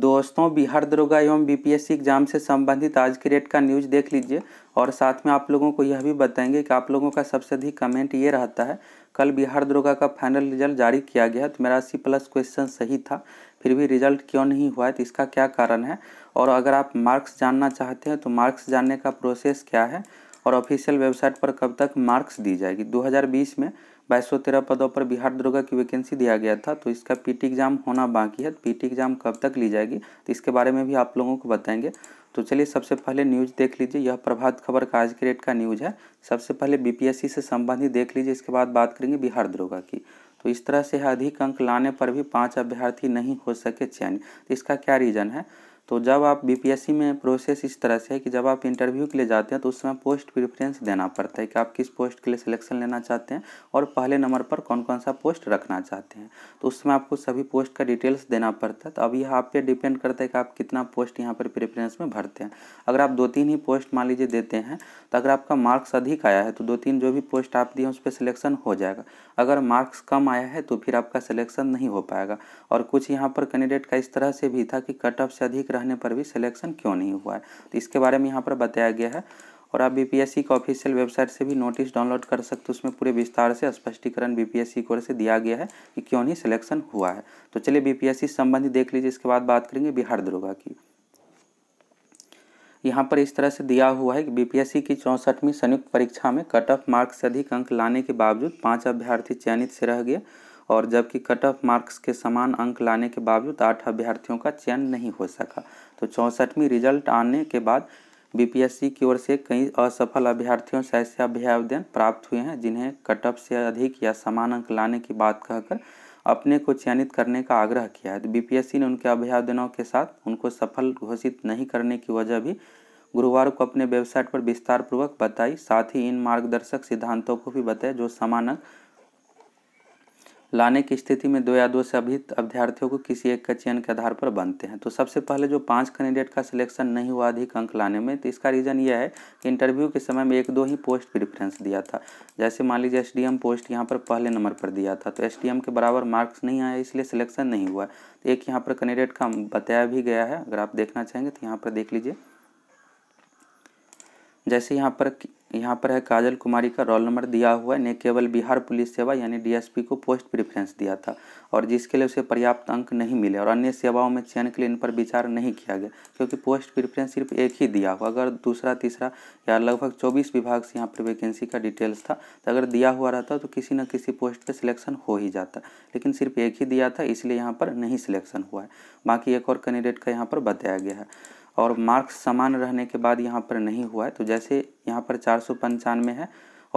दोस्तों बिहार दरोगा एवं बीपीएससी एग्जाम से संबंधित आज की रेट का न्यूज देख लीजिए और साथ में आप लोगों को यह भी बताएंगे कि आप लोगों का सबसे अधिक कमेंट ये रहता है कल बिहार दरोगा का फाइनल रिजल्ट जारी किया गया तो मेरा अस्सी प्लस क्वेश्चन सही था फिर भी रिजल्ट क्यों नहीं हुआ है तो इसका क्या कारण है और अगर आप मार्क्स जानना चाहते हैं तो मार्क्स जानने का प्रोसेस क्या है और ऑफिशियल वेबसाइट पर कब तक मार्क्स दी जाएगी 2020 में 2213 पदों पर बिहार दरोगा की वैकेंसी दिया गया था तो इसका पीटी एग्ज़ाम होना बाकी है पीटी एग्ज़ाम कब तक ली जाएगी तो इसके बारे में भी आप लोगों को बताएंगे तो चलिए सबसे पहले न्यूज़ देख लीजिए यह प्रभात खबर का आज के रेट का न्यूज़ है सबसे पहले बीपीएससी से संबंधित देख लीजिए इसके बाद बात करेंगे बिहार दरोगा की तो इस तरह से अधिक अंक लाने पर भी पाँच अभ्यर्थी नहीं हो सके चयन तो इसका क्या रीज़न है तो जब आप बीपीएससी में प्रोसेस इस तरह से है कि जब आप इंटरव्यू के लिए जाते हैं तो उस समय पोस्ट प्रेफरेंस देना पड़ता है कि आप किस पोस्ट के लिए सिलेक्शन लेना चाहते हैं और पहले नंबर पर कौन कौन सा पोस्ट रखना चाहते हैं तो उस समय आपको सभी पोस्ट का डिटेल्स देना पड़ता है तो अब यह आप पे डिपेंड करता है कि आप कितना पोस्ट यहाँ पर प्रेफरेंस में भरते हैं अगर आप दो तीन ही पोस्ट मान लीजिए देते हैं तो अगर आपका मार्क्स अधिक आया है तो दो तीन जो भी पोस्ट आप दिए उस पर सिलेक्शन हो जाएगा अगर मार्क्स कम आया है तो फिर आपका सिलेक्शन नहीं हो पाएगा और कुछ यहाँ पर कैंडिडेट का इस तरह से भी था कि कट ऑफ से अधिक रहने पर भी सिलेक्शन क्यों नहीं हुआ है तो इसके बारे में यहाँ पर बताया गया है और आप बीपीएससी का ऑफिशियल वेबसाइट से भी नोटिस डाउनलोड कर सकते हो उसमें पूरे विस्तार से स्पष्टीकरण बीपीएससी की ओर से दिया गया है कि क्यों नहीं सिलेक्शन हुआ है तो चलिए बीपीएससी संबंधी देख लीजिए इसके बाद बात करेंगे बिहार दरोगा की यहाँ पर इस तरह से दिया हुआ है कि बीपीएससी की चौंसठवीं संयुक्त परीक्षा में कट ऑफ मार्क्स से अधिक अंक लाने के बावजूद पाँच अभ्यर्थी चयनित से रह गए और जबकि कट ऑफ मार्क्स के समान अंक लाने के बावजूद आठ अभ्यर्थियों का चयन नहीं हो सका तो चौंसठवीं रिजल्ट आने के बाद बीपीएससी की ओर से कई असफल अभ्यर्थियों से ऐसे अभ्यावेदन प्राप्त हुए हैं जिन्हें कट ऑफ से अधिक या समान अंक लाने की बात कहकर अपने को चयनित करने का आग्रह किया है तो बीपीएससी ने उनके अभ्यावेदनों के साथ उनको सफल घोषित नहीं करने की वजह भी गुरुवार को अपने वेबसाइट पर विस्तारपूर्वक बताई साथ ही इन मार्गदर्शक सिद्धांतों को भी बताया जो समान अंक लाने की स्थिति में दो या दो से अभी अभ्यर्थियों को किसी एक का चयन के आधार पर बनते हैं तो सबसे पहले जो पांच कैंडिडेट का सिलेक्शन नहीं हुआ अधिक अंक लाने में तो इसका रीज़न यह है कि इंटरव्यू के समय में एक दो ही पोस्ट प्रिफ्रेंस दिया था जैसे मान लीजिए एस पोस्ट यहाँ पर पहले नंबर पर दिया था तो एस के बराबर मार्क्स नहीं आया इसलिए सिलेक्शन नहीं हुआ तो एक यहाँ पर कैंडिडेट का बताया भी गया है अगर आप देखना चाहेंगे तो यहाँ पर देख लीजिए जैसे यहाँ पर यहाँ पर है काजल कुमारी का रोल नंबर दिया हुआ है ने केवल बिहार पुलिस सेवा यानी डीएसपी को पोस्ट प्रिफ्रेंस दिया था और जिसके लिए उसे पर्याप्त अंक नहीं मिले और अन्य सेवाओं में चयन के लिए इन पर विचार नहीं किया गया क्योंकि पोस्ट प्रिफ्रेंस सिर्फ एक ही दिया हुआ अगर दूसरा तीसरा या लगभग चौबीस विभाग से यहाँ पर वैकेंसी का डिटेल्स था तो अगर दिया हुआ रहता तो किसी न किसी पोस्ट पर सिलेक्शन हो ही जाता लेकिन सिर्फ एक ही दिया था इसलिए यहाँ पर नहीं सिलेक्शन हुआ है बाकी एक और कैंडिडेट का यहाँ पर बताया गया है और मार्क्स समान रहने के बाद यहाँ पर नहीं हुआ है तो जैसे यहाँ पर चार सौ पंचानवे है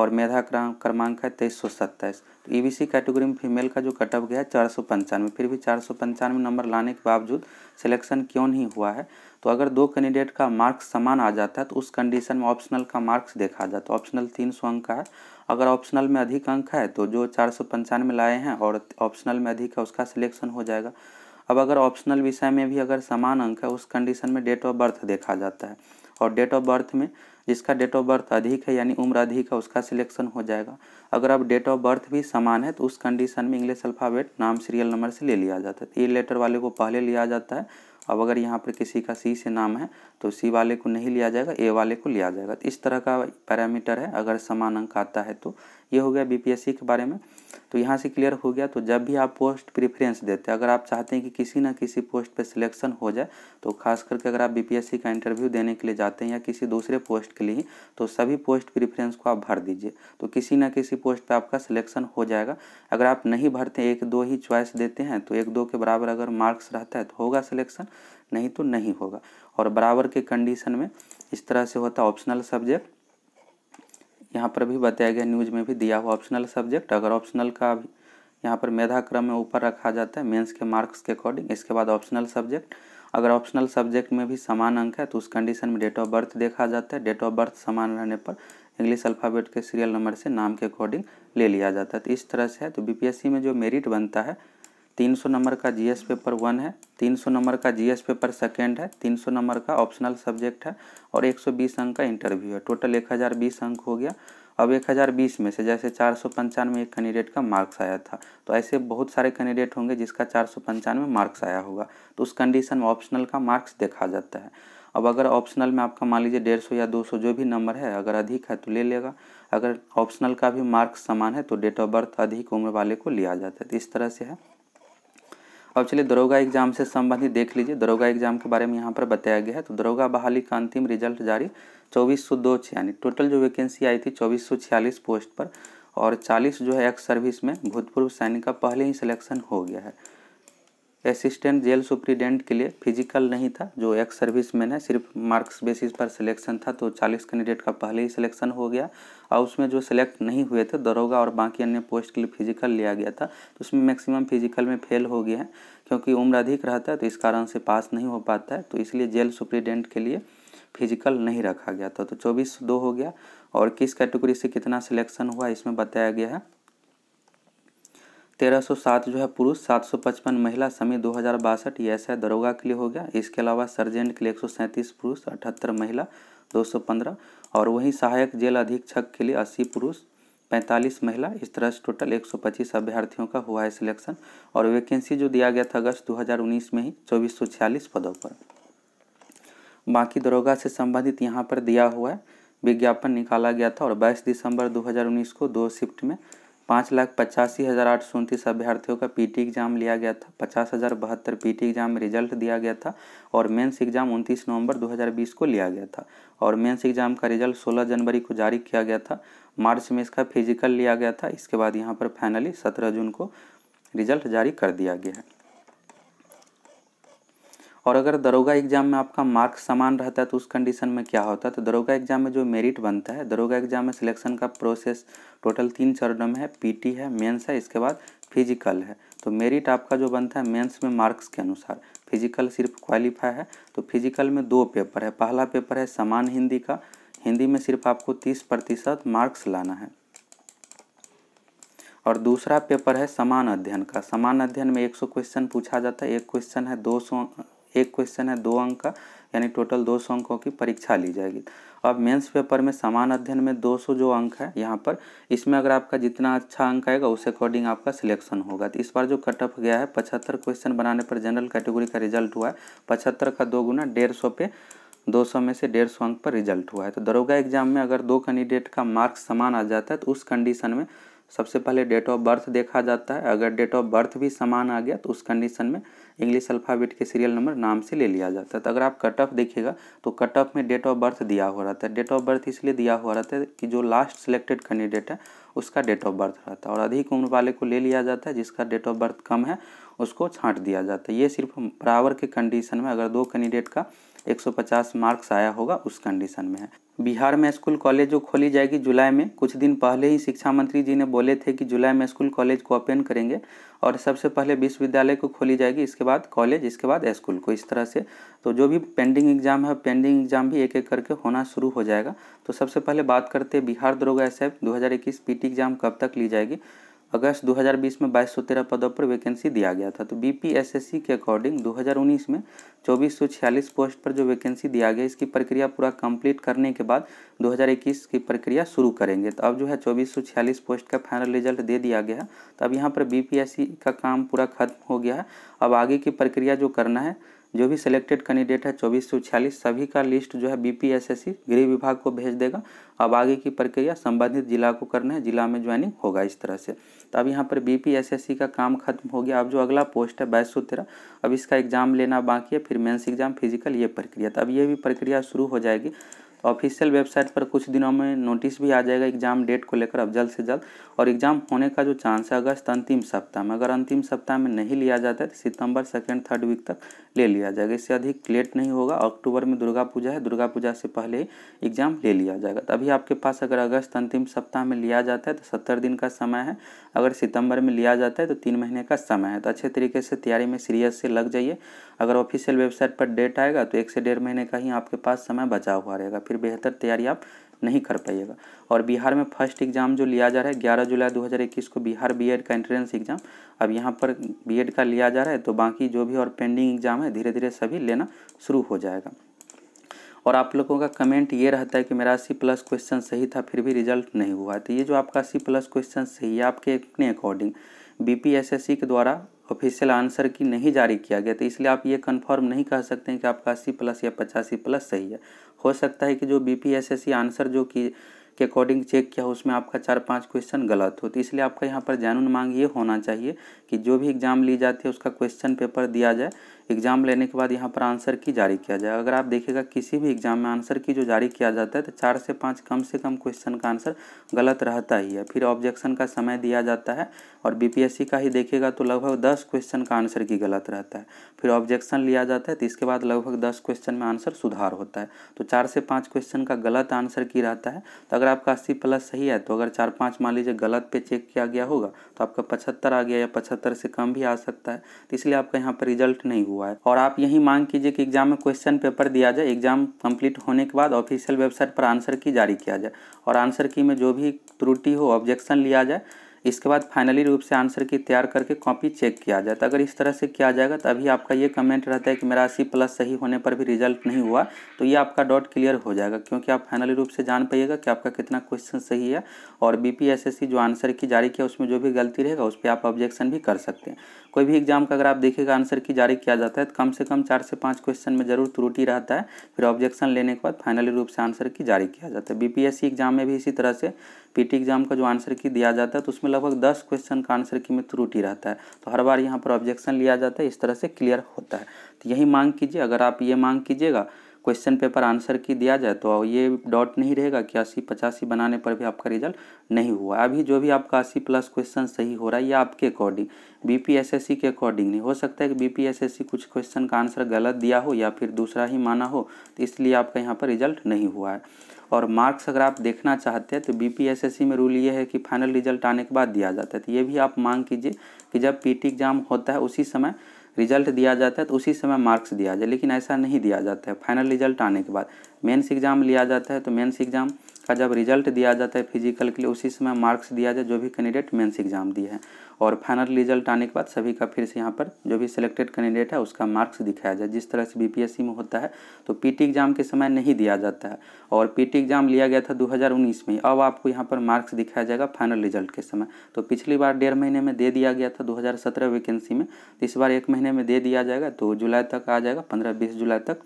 और मेधा क्रमांक है तेईस सौ सत्ताईस तो ई e कैटेगरी में फीमेल का जो कटअप गया है चार सौ पंचानवे फिर भी चार सौ पंचानवे नंबर लाने के बावजूद सिलेक्शन क्यों नहीं हुआ है तो अगर दो कैंडिडेट का मार्क्स समान आ जाता है तो उस कंडीशन में ऑप्शनल का मार्क्स देखा जाता है तो ऑप्शनल तीन सौ अंक का है अगर ऑप्शनल में अधिक अंक है तो जो चार सौ पंचानवे लाए हैं और ऑप्शनल में अधिक है उसका सिलेक्शन हो जाएगा अब अगर ऑप्शनल विषय में भी अगर समान अंक है उस कंडीशन में डेट ऑफ बर्थ देखा जाता है और डेट ऑफ बर्थ में जिसका डेट ऑफ बर्थ अधिक है यानी उम्र अधिक है उसका सिलेक्शन हो जाएगा अगर अब डेट ऑफ बर्थ भी समान है तो उस कंडीशन में इंग्लिश अल्फ़ाबेट नाम सीरियल नंबर से ले लिया जाता है ए तो लेटर वाले को पहले लिया जाता है अब अगर यहाँ पर किसी का सी से नाम है तो सी वाले को नहीं लिया जाएगा ए वाले को लिया जाएगा तो इस तरह का पैरामीटर है अगर समान अंक आता है तो ये हो गया बीपीएससी के बारे में तो यहाँ से क्लियर हो गया तो जब भी आप पोस्ट प्रेफरेंस देते हैं अगर आप चाहते हैं कि किसी ना किसी पोस्ट पे सिलेक्शन हो जाए तो खास करके अगर आप बीपीएससी का इंटरव्यू देने के लिए जाते हैं या किसी दूसरे पोस्ट के लिए तो सभी पोस्ट प्रेफरेंस को आप भर दीजिए तो किसी ना किसी पोस्ट पर आपका सिलेक्शन हो जाएगा अगर आप नहीं भरते एक दो ही चॉइस देते हैं तो एक दो के बराबर अगर मार्क्स रहता है तो होगा सिलेक्शन नहीं तो नहीं होगा और बराबर के कंडीशन में इस तरह से होता ऑप्शनल सब्जेक्ट यहाँ पर भी बताया गया न्यूज में भी दिया हुआ ऑप्शनल सब्जेक्ट अगर ऑप्शनल का यहाँ पर मेधा क्रम में ऊपर रखा जाता है मेंस के मार्क्स के अकॉर्डिंग इसके बाद ऑप्शनल सब्जेक्ट अगर ऑप्शनल सब्जेक्ट में भी समान अंक है तो उस कंडीशन में डेट ऑफ बर्थ देखा जाता है डेट ऑफ बर्थ समान रहने पर इंग्लिश अल्फ़ाबेट के सीरियल नंबर से नाम के अकॉर्डिंग ले लिया जाता है तो इस तरह से है तो बी में जो मेरिट बनता है 300 नंबर का जीएस पेपर वन है 300 नंबर का जीएस पेपर सेकेंड है 300 नंबर का ऑप्शनल सब्जेक्ट है और 120 अंक का इंटरव्यू है टोटल 1020 अंक हो गया अब 1020 में से जैसे चार सौ पंचानवे एक कैंडिडेट का मार्क्स आया था तो ऐसे बहुत सारे कैंडिडेट होंगे जिसका चार सौ पंचानवे मार्क्स आया होगा तो उस कंडीशन में ऑप्शनल का मार्क्स देखा जाता है अब अगर ऑप्शनल में आपका मान लीजिए डेढ़ सौ या दो सौ जो भी नंबर है अगर अधिक है तो ले लेगा अगर ऑप्शनल का भी मार्क्स समान है तो डेट ऑफ बर्थ अधिक उम्र वाले को लिया जाता है तो इस तरह से है अब चलिए दरोगा एग्जाम से संबंधित देख लीजिए दरोगा एग्जाम के बारे में यहाँ पर बताया गया है तो दरोगा बहाली का अंतिम रिजल्ट जारी चौबीस सौ दो यानी टोटल जो वैकेंसी आई थी चौबीस सौ छियालीस पोस्ट पर और चालीस जो है एक्स सर्विस में भूतपूर्व सैनिक का पहले ही सिलेक्शन हो गया है असिस्टेंट जेल सुप्रीडेंट के लिए फिजिकल नहीं था जो एक्स सर्विस मैन है सिर्फ मार्क्स बेसिस पर सिलेक्शन था तो 40 कैंडिडेट का पहले ही सिलेक्शन हो गया और उसमें जो सिलेक्ट नहीं हुए थे दरोगा और बाकी अन्य पोस्ट के लिए फिजिकल लिया गया था तो उसमें मैक्सिमम फिजिकल में फेल हो गया है क्योंकि उम्र अधिक रहता है तो इस कारण से पास नहीं हो पाता है तो इसलिए जेल सुप्रीडेंट के लिए फिजिकल नहीं रखा गया था तो चौबीस दो हो गया और किस कैटेगरी से कितना सिलेक्शन हुआ इसमें बताया गया है 1307 जो है पुरुष 755 महिला समय दो हज़ार बासठ ये ऐसा दरोगा के लिए हो गया इसके अलावा सर्जेंट के लिए एक पुरुष अठहत्तर महिला 215 और वहीं सहायक जेल अधीक्षक के लिए 80 पुरुष 45 महिला इस तरह से टोटल 125 अभ्यर्थियों का हुआ है सिलेक्शन और वैकेंसी जो दिया गया था अगस्त 2019 में ही चौबीस पदों पर बाकी दरोगा से संबंधित यहाँ पर दिया हुआ है विज्ञापन निकाला गया था और बाईस दिसंबर उन्नीस को दो शिफ्ट में पाँच लाख पचासी हज़ार आठ सौ उनतीस अभ्यर्थियों का पीटी एग्ज़ाम लिया गया था पचास हज़ार बहत्तर पी एग्ज़ाम में रिजल्ट दिया गया था और मेंस एग्ज़ाम उनतीस नवंबर 2020 को लिया गया था और मेंस एग्ज़ाम का रिजल्ट 16 जनवरी को जारी किया गया था मार्च में इसका फिजिकल लिया गया था इसके बाद यहाँ पर फाइनली सत्रह जून को रिजल्ट जारी कर दिया गया है और अगर दरोगा एग्जाम में आपका मार्क्स समान रहता है तो उस कंडीशन में क्या होता है तो दरोगा एग्जाम में जो मेरिट बनता है दरोगा एग्जाम में सिलेक्शन का प्रोसेस टोटल तीन चरणों में है पीटी है मेंस है इसके बाद फिजिकल है तो मेरिट आपका जो बनता है मेंस में मार्क्स के अनुसार फिजिकल सिर्फ क्वालिफाई है तो फिजिकल में दो पेपर है पहला पेपर है समान हिंदी का हिंदी में सिर्फ आपको तीस प्रतिशत मार्क्स लाना है और दूसरा पेपर है समान अध्ययन का समान अध्ययन में 100 क्वेश्चन पूछा जाता है एक क्वेश्चन है 200 एक क्वेश्चन है दो अंक का यानी टोटल दो सौ अंकों की परीक्षा ली जाएगी अब मेंस पेपर में समान अध्ययन में 200 जो अंक है यहाँ पर इसमें अगर आपका जितना अच्छा अंक आएगा उस अकॉर्डिंग आपका सिलेक्शन होगा तो इस बार जो कट ऑफ गया है पचहत्तर क्वेश्चन बनाने पर जनरल कैटेगरी का रिजल्ट हुआ है पचहत्तर का दो गुना डेढ़ सौ पे 200 में से डेढ़ सौ अंक पर रिजल्ट हुआ है तो दरोगा एग्जाम में अगर दो कैंडिडेट का मार्क्स समान आ जाता है तो उस कंडीशन में सबसे पहले डेट ऑफ बर्थ देखा जाता है अगर डेट ऑफ बर्थ भी समान आ गया तो उस कंडीशन में इंग्लिश अल्फ़ाबेट के सीरियल नंबर नाम से ले लिया जाता है तो अगर आप कट ऑफ देखिएगा तो कट ऑफ में डेट ऑफ बर्थ दिया हुआ रहता है डेट ऑफ बर्थ इसलिए दिया हुआ रहता है कि जो लास्ट सिलेक्टेड कैंडिडेट है उसका डेट ऑफ बर्थ रहता है और अधिक उम्र वाले को ले लिया जाता है जिसका डेट ऑफ बर्थ कम है उसको छाँट दिया जाता है ये सिर्फ बराबर के कंडीशन में अगर दो कैंडिडेट का एक मार्क्स आया होगा उस कंडीशन में है बिहार में स्कूल कॉलेज जो खोली जाएगी जुलाई में कुछ दिन पहले ही शिक्षा मंत्री जी ने बोले थे कि जुलाई में स्कूल कॉलेज को ओपन करेंगे और सबसे पहले विश्वविद्यालय को खोली जाएगी इसके बाद कॉलेज इसके बाद स्कूल को इस तरह से तो जो भी पेंडिंग एग्जाम है पेंडिंग एग्जाम भी एक एक करके होना शुरू हो जाएगा तो सबसे पहले बात करते हैं बिहार दरोगा एस एफ एग्जाम कब तक ली जाएगी अगस्त 2020 में 2213 पदों पर वैकेंसी दिया गया था तो बीपीएसएससी के अकॉर्डिंग 2019 में 2446 पोस्ट पर जो वैकेंसी दिया गया इसकी प्रक्रिया पूरा कंप्लीट करने के बाद 2021 की प्रक्रिया शुरू करेंगे तो अब जो है 2446 पोस्ट का फाइनल रिजल्ट दे दिया गया है तो अब यहाँ पर बीपीएससी का काम पूरा खत्म हो गया है अब आगे की प्रक्रिया जो करना है जो भी सिलेक्टेड कैंडिडेट है चौबीस सौ छियालीस सभी का लिस्ट जो है बीपीएसएससी गृह विभाग को भेज देगा अब आगे की प्रक्रिया संबंधित जिला को करना है जिला में ज्वाइनिंग होगा इस तरह से तो अब यहाँ पर बीपीएसएससी का काम खत्म हो गया अब जो अगला पोस्ट है बाईस सौ तेरह अब इसका एग्जाम लेना बाकी है फिर मेन्स एग्जाम फिजिकल ये प्रक्रिया तो अब ये भी प्रक्रिया शुरू हो जाएगी ऑफिशियल वेबसाइट पर कुछ दिनों में नोटिस भी आ जाएगा एग्जाम डेट को लेकर अब जल्द से जल्द और एग्जाम होने का जो चांस है अगस्त अंतिम सप्ताह में अगर अंतिम सप्ताह में नहीं लिया जाता है तो सितंबर सेकेंड थर्ड वीक तक ले लिया जाएगा इससे अधिक लेट नहीं होगा अक्टूबर में दुर्गा पूजा है दुर्गा पूजा से पहले ही एग्जाम ले लिया जाएगा तो अभी आपके पास अगर अगस्त अंतिम सप्ताह में लिया जाता है तो सत्तर दिन का समय है अगर सितंबर में लिया जाता है तो तीन महीने का समय है तो अच्छे तरीके से तैयारी में सीरियस से लग जाइए अगर ऑफिशियल वेबसाइट पर डेट आएगा तो एक से डेढ़ महीने का ही आपके पास समय बचा हुआ रहेगा फिर बेहतर तैयारी आप नहीं कर पाइएगा और बिहार में फर्स्ट एग्ज़ाम जो लिया जा रहा है ग्यारह जुलाई 2021 को बिहार बीएड का एंट्रेंस एग्ज़ाम अब यहाँ पर बीएड का लिया जा रहा है तो बाकी जो भी और पेंडिंग एग्ज़ाम है धीरे धीरे सभी लेना शुरू हो जाएगा और आप लोगों का कमेंट ये रहता है कि मेरा सी प्लस क्वेश्चन सही था फिर भी रिजल्ट नहीं हुआ तो ये जो आपका सी प्लस क्वेश्चन सही है आपके अपने अकॉर्डिंग बी के द्वारा ऑफिशियल आंसर की नहीं जारी किया गया तो इसलिए आप ये कंफर्म नहीं कह सकते हैं कि आपका अस्सी प्लस या पचासी प्लस सही है हो सकता है कि जो B P S S C answer जो कि के अकॉर्डिंग चेक किया हो उसमें आपका चार पांच क्वेश्चन गलत हो तो इसलिए आपका यहाँ पर जानून मांग ये होना चाहिए कि जो भी एग्ज़ाम ली जाती है उसका क्वेश्चन पेपर दिया जाए एग्ज़ाम लेने के बाद यहाँ पर आंसर की जारी किया जाएगा अगर आप देखिएगा किसी भी एग्ज़ाम में आंसर की जो जारी किया जाता है तो चार से पाँच कम से कम क्वेश्चन का आंसर गलत रहता ही है फिर ऑब्जेक्शन का समय दिया जाता है और बीपीएससी का ही देखेगा तो लगभग दस क्वेश्चन का आंसर की गलत रहता है फिर ऑब्जेक्शन लिया जाता है तो इसके बाद लगभग दस क्वेश्चन में आंसर सुधार होता है तो चार से पाँच क्वेश्चन का गलत आंसर की रहता है तो अगर आपका अस्सी प्लस सही है तो अगर चार पाँच मान लीजिए गलत पे चेक किया गया होगा तो आपका पचहत्तर आ गया या पचहत्तर से कम भी आ सकता है तो इसलिए आपका यहाँ पर रिजल्ट नहीं हुआ हुआ है और आप यही मांग कीजिए कि एग्जाम में क्वेश्चन पेपर दिया जाए एग्जाम कंप्लीट होने के बाद ऑफिशियल वेबसाइट पर आंसर की जारी किया जाए और आंसर की में जो भी त्रुटि हो ऑब्जेक्शन लिया जाए इसके बाद फाइनली रूप से आंसर की तैयार करके कॉपी चेक किया जाए तो अगर इस तरह से किया जाएगा तो अभी आपका ये कमेंट रहता है कि मेरा अस्सी प्लस सही होने पर भी रिजल्ट नहीं हुआ तो ये आपका डॉट क्लियर हो जाएगा क्योंकि आप फाइनली रूप से जान पाइएगा कि आपका कितना क्वेश्चन सही है और बी जो आंसर की जारी किया उसमें जो भी गलती रहेगा उस पर आप ऑब्जेक्शन भी कर सकते हैं कोई भी एग्जाम का अगर आप देखेगा आंसर की जारी किया जाता है तो कम से कम चार से पाँच क्वेश्चन में जरूर त्रुटि रहता है फिर ऑब्जेक्शन लेने के बाद फाइनली रूप से आंसर की जारी किया जाता है बीपीएससी एग्जाम में भी इसी तरह से पीटी एग्जाम का जो आंसर की दिया जाता है तो उसमें लगभग दस क्वेश्चन का आंसर की में त्रुटि रहता है तो हर बार यहाँ पर ऑब्जेक्शन लिया जाता है इस तरह से क्लियर होता है तो यही मांग कीजिए अगर आप ये मांग कीजिएगा क्वेश्चन पेपर आंसर की दिया जाए तो ये डॉट नहीं रहेगा कि अस्सी पचासी बनाने पर भी आपका रिजल्ट नहीं हुआ अभी जो भी आपका अस्सी प्लस क्वेश्चन सही हो रहा है ये आपके अकॉर्डिंग बीपीएसएससी के अकॉर्डिंग नहीं हो सकता है कि बीपीएसएससी कुछ क्वेश्चन का आंसर गलत दिया हो या फिर दूसरा ही माना हो तो इसलिए आपका यहाँ पर रिजल्ट नहीं हुआ है और मार्क्स अगर आप देखना चाहते हैं तो बीपीएसएससी में रूल ये है कि फाइनल रिजल्ट आने के बाद दिया जाता है तो ये भी आप मांग कीजिए कि जब पीटी एग्जाम होता है उसी समय रिजल्ट दिया जाता है तो उसी समय मार्क्स दिया जाए लेकिन ऐसा नहीं दिया जाता है फाइनल रिजल्ट आने के बाद मेन्स एग्ज़ाम लिया जाता है तो मेन्स एग्ज़ाम का जब रिजल्ट दिया जाता है फिजिकल के लिए उसी समय मार्क्स दिया जाए जो भी कैंडिडेट मेंस एग्जाम दिए हैं और फाइनल रिजल्ट आने के बाद सभी का फिर से यहाँ पर जो भी सिलेक्टेड कैंडिडेट है उसका मार्क्स दिखाया जाए जिस तरह से बीपीएससी में होता है तो पीटी एग्जाम के समय नहीं दिया जाता है और पीटी एग्जाम लिया गया था 2019 में अब आपको यहाँ पर मार्क्स दिखाया जाएगा फाइनल रिजल्ट के समय तो पिछली बार डेढ़ महीने में दे दिया गया था दो वैकेंसी में तो इस बार एक महीने में दे दिया जाएगा तो जुलाई तक आ जाएगा पंद्रह बीस जुलाई तक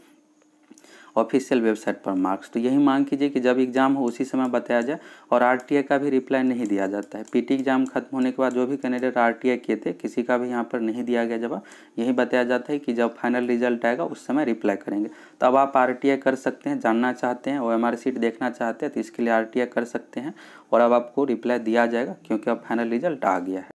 ऑफिशियल वेबसाइट पर मार्क्स तो यही मांग कीजिए कि जब एग्ज़ाम हो उसी समय बताया जाए और आर का भी रिप्लाई नहीं दिया जाता है पीटी एग्ज़ाम खत्म होने के बाद जो भी कैंडिडेट आर टी किए थे किसी का भी यहाँ पर नहीं दिया गया जवाब यही बताया जाता है कि जब फाइनल रिजल्ट आएगा उस समय रिप्लाई करेंगे तो अब आप आर कर सकते हैं जानना चाहते हैं ओ एम देखना चाहते हैं तो इसके लिए आर कर सकते हैं और अब आपको रिप्लाई दिया जाएगा क्योंकि अब फाइनल रिजल्ट आ गया है